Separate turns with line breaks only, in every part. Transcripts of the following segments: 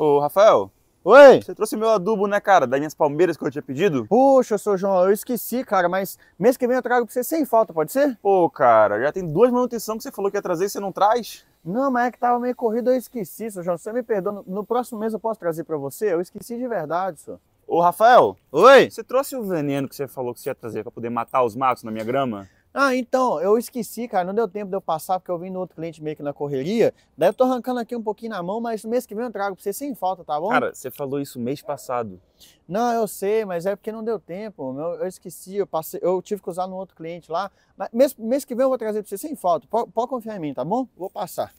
Ô, Rafael. Oi! Você trouxe meu adubo, né, cara? Das minhas palmeiras que eu tinha pedido? Puxa, seu João, eu esqueci, cara, mas mês que vem eu trago pra você sem falta, pode ser? Pô, cara, já tem duas manutenções que você falou que ia trazer e você não traz? Não, mas é que tava meio corrido, eu esqueci, seu João. Você me perdoa, no próximo mês eu posso trazer pra você? Eu esqueci de verdade, senhor. Ô, Rafael! Oi! Você trouxe o veneno que você falou que você ia trazer pra poder matar os matos na minha grama? Ah, então, eu esqueci, cara, não deu tempo de eu passar porque eu vim no outro cliente meio que na correria. Daí eu tô arrancando aqui um pouquinho na mão, mas no mês que vem eu trago pra você sem falta, tá bom? Cara, você falou isso mês passado. Não, eu sei, mas é porque não deu tempo. Eu, eu esqueci, eu, passei, eu tive que usar no outro cliente lá. Mas mês, mês que vem eu vou trazer pra você sem falta. pode confiar em mim, tá bom? Vou passar.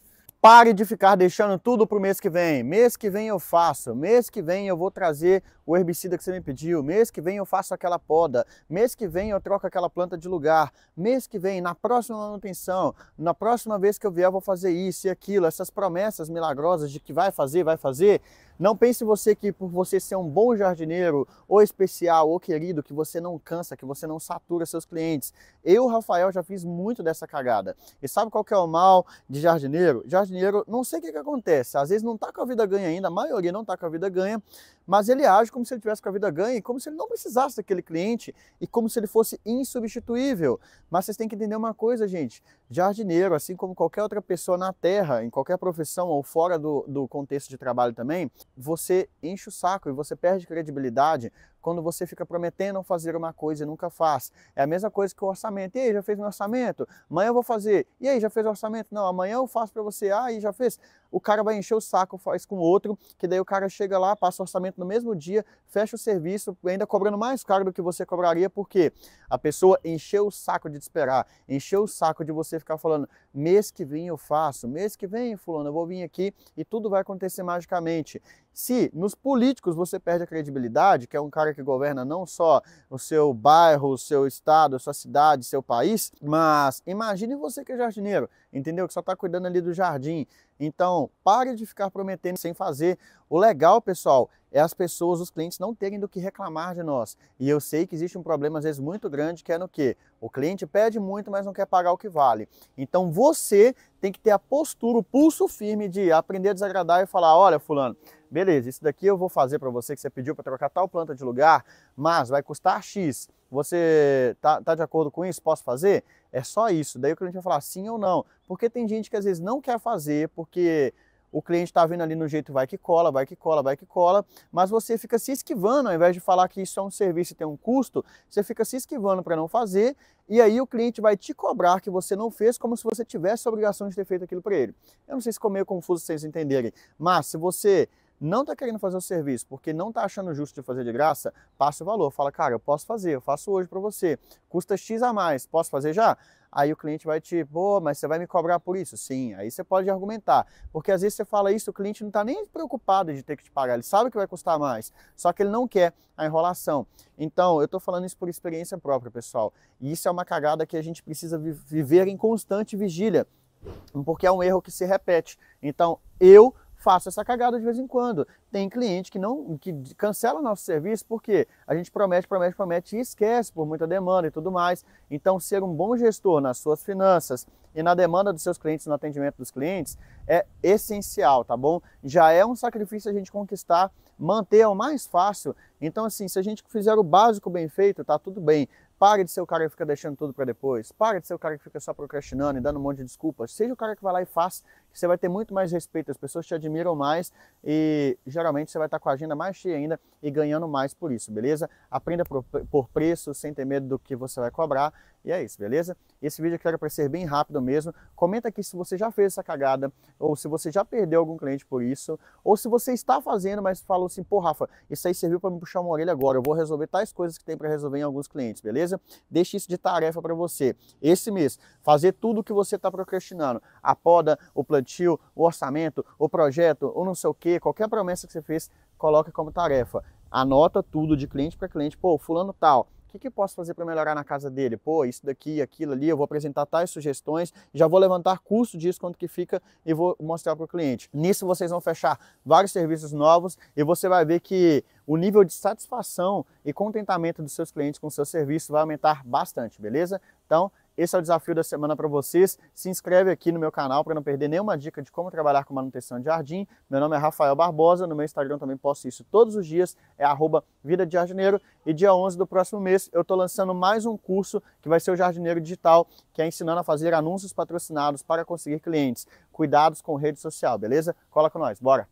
Pare de ficar deixando tudo para o mês que vem. Mês que vem eu faço. Mês que vem eu vou trazer o herbicida que você me pediu. Mês que vem eu faço aquela poda. Mês que vem eu troco aquela planta de lugar. Mês que vem, na próxima manutenção, na próxima vez que eu vier, eu vou fazer isso e aquilo. Essas promessas milagrosas de que vai fazer, vai fazer. Não pense você que por você ser um bom jardineiro, ou especial, ou querido, que você não cansa, que você não satura seus clientes. Eu, Rafael, já fiz muito dessa cagada. E sabe qual que é o mal de jardineiro? jardineiro dinheiro, não sei o que, que acontece. Às vezes não está com a vida ganha ainda, a maioria não está com a vida ganha, mas ele age como se ele tivesse com a vida ganha, como se ele não precisasse daquele cliente e como se ele fosse insubstituível. Mas vocês têm que entender uma coisa, gente: jardineiro, assim como qualquer outra pessoa na terra, em qualquer profissão ou fora do, do contexto de trabalho também, você enche o saco e você perde credibilidade quando você fica prometendo fazer uma coisa e nunca faz. É a mesma coisa que o orçamento. E aí, já fez meu orçamento? Amanhã eu vou fazer. E aí, já fez o orçamento? Não, amanhã eu faço para você. Ah, e já fez? O cara vai encher o saco, faz com o outro, que daí o cara chega lá, passa o orçamento no mesmo dia, fecha o serviço ainda cobrando mais caro do que você cobraria, porque a pessoa encheu o saco de te esperar, encheu o saco de você ficar falando, mês que vem eu faço, mês que vem, fulano, eu vou vir aqui e tudo vai acontecer magicamente. Se nos políticos você perde a credibilidade, que é um cara que governa não só o seu bairro, o seu estado, a sua cidade, seu país, mas imagine você que é jardineiro, entendeu? Que só está cuidando ali do jardim. Então, pare de ficar prometendo sem fazer. O legal, pessoal, é as pessoas, os clientes não terem do que reclamar de nós. E eu sei que existe um problema às vezes muito grande que é no que o cliente pede muito, mas não quer pagar o que vale. Então você tem que ter a postura, o pulso firme de aprender a desagradar e falar: olha, fulano, beleza, isso daqui eu vou fazer para você que você pediu para trocar tal planta de lugar, mas vai custar X. Você tá, tá de acordo com isso? Posso fazer? É só isso. Daí o cliente vai falar sim ou não. Porque tem gente que às vezes não quer fazer porque o cliente está vindo ali no jeito vai que cola, vai que cola, vai que cola, mas você fica se esquivando, ao invés de falar que isso é um serviço e tem um custo, você fica se esquivando para não fazer, e aí o cliente vai te cobrar que você não fez, como se você tivesse a obrigação de ter feito aquilo para ele. Eu não sei se ficou meio confuso vocês entenderem, mas se você não está querendo fazer o serviço porque não está achando justo de fazer de graça, passa o valor. Fala, cara, eu posso fazer, eu faço hoje para você. Custa X a mais, posso fazer já? Aí o cliente vai te, pô, mas você vai me cobrar por isso? Sim, aí você pode argumentar. Porque às vezes você fala isso, o cliente não está nem preocupado de ter que te pagar, ele sabe que vai custar mais, só que ele não quer a enrolação. Então, eu estou falando isso por experiência própria, pessoal. E isso é uma cagada que a gente precisa viver em constante vigília, porque é um erro que se repete. Então, eu faço essa cagada de vez em quando. Tem cliente que não que cancela nosso serviço porque a gente promete, promete, promete e esquece por muita demanda e tudo mais. Então, ser um bom gestor nas suas finanças e na demanda dos seus clientes, no atendimento dos clientes, é essencial, tá bom? Já é um sacrifício a gente conquistar, manter é o mais fácil. Então, assim, se a gente fizer o básico bem feito, tá tudo bem. Pare de ser o cara que fica deixando tudo para depois. Pare de ser o cara que fica só procrastinando e dando um monte de desculpas. Seja o cara que vai lá e faz, que você vai ter muito mais respeito. As pessoas te admiram mais e geralmente você vai estar com a agenda mais cheia ainda e ganhando mais por isso, beleza? Aprenda por, por preço, sem ter medo do que você vai cobrar. E é isso, beleza? Esse vídeo aqui era para ser bem rápido mesmo. Comenta aqui se você já fez essa cagada, ou se você já perdeu algum cliente por isso, ou se você está fazendo, mas falou assim, pô, Rafa, isso aí serviu para me puxar uma orelha agora. Eu vou resolver tais coisas que tem para resolver em alguns clientes, beleza? deixe isso de tarefa para você. Esse mês, fazer tudo o que você está procrastinando, a poda, o plantio, o orçamento, o projeto, ou não sei o que, qualquer promessa que você fez, coloque como tarefa. Anota tudo de cliente para cliente. Pô, fulano tal, o que, que, posso fazer para melhorar na casa dele? Pô, isso daqui, aquilo ali, eu vou apresentar tais sugestões, já vou levantar custo disso, quanto que fica e vou mostrar para o cliente. Nisso vocês vão fechar vários serviços novos e você vai ver que o nível de satisfação e contentamento dos seus clientes com o seu serviço vai aumentar bastante, beleza? Então, esse é o desafio da semana para vocês. Se inscreve aqui no meu canal para não perder nenhuma dica de como trabalhar com manutenção de jardim. Meu nome é Rafael Barbosa, no meu Instagram também posto isso todos os dias, é arroba Vida de Jardineiro. E dia 11 do próximo mês eu estou lançando mais um curso que vai ser o Jardineiro Digital, que é ensinando a fazer anúncios patrocinados para conseguir clientes. Cuidados com rede social, beleza? Cola com nós, bora!